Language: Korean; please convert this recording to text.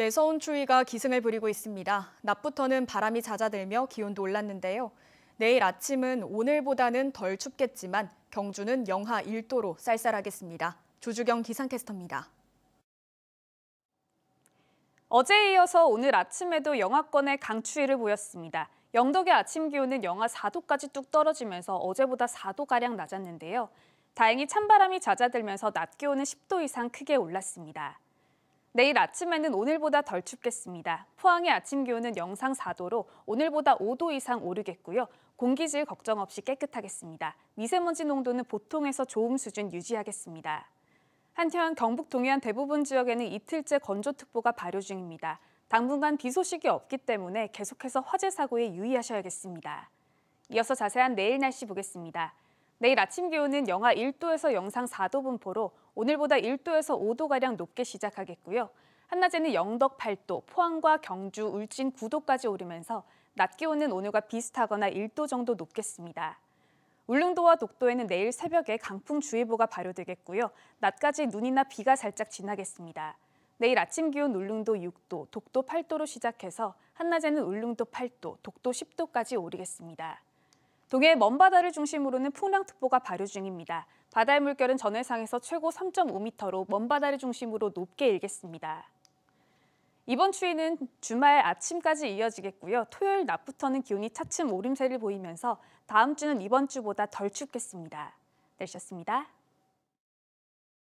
매서운 추위가 기승을 부리고 있습니다. 낮부터는 바람이 잦아들며 기온도 올랐는데요. 내일 아침은 오늘보다는 덜 춥겠지만 경주는 영하 1도로 쌀쌀하겠습니다. 조주경 기상캐스터입니다. 어제에 이어서 오늘 아침에도 영하권의 강추위를 보였습니다. 영덕의 아침 기온은 영하 4도까지 뚝 떨어지면서 어제보다 4도가량 낮았는데요. 다행히 찬바람이 잦아들면서 낮 기온은 10도 이상 크게 올랐습니다. 내일 아침에는 오늘보다 덜 춥겠습니다. 포항의 아침 기온은 영상 4도로 오늘보다 5도 이상 오르겠고요. 공기질 걱정 없이 깨끗하겠습니다. 미세먼지 농도는 보통에서 좋음 수준 유지하겠습니다. 한편 경북 동해안 대부분 지역에는 이틀째 건조특보가 발효 중입니다. 당분간 비 소식이 없기 때문에 계속해서 화재 사고에 유의하셔야겠습니다. 이어서 자세한 내일 날씨 보겠습니다. 내일 아침 기온은 영하 1도에서 영상 4도 분포로 오늘보다 1도에서 5도가량 높게 시작하겠고요. 한낮에는 영덕 8도, 포항과 경주, 울진 9도까지 오르면서 낮 기온은 오늘과 비슷하거나 1도 정도 높겠습니다. 울릉도와 독도에는 내일 새벽에 강풍주의보가 발효되겠고요. 낮까지 눈이나 비가 살짝 지나겠습니다. 내일 아침 기온 울릉도 6도, 독도 8도로 시작해서 한낮에는 울릉도 8도, 독도 10도까지 오르겠습니다. 동해 먼바다를 중심으로는 풍랑특보가 발효 중입니다. 바다의 물결은 전해상에서 최고 3.5m로 먼바다를 중심으로 높게 일겠습니다. 이번 추위는 주말 아침까지 이어지겠고요. 토요일 낮부터는 기온이 차츰 오름세를 보이면서 다음 주는 이번 주보다 덜 춥겠습니다. 내셨습니다.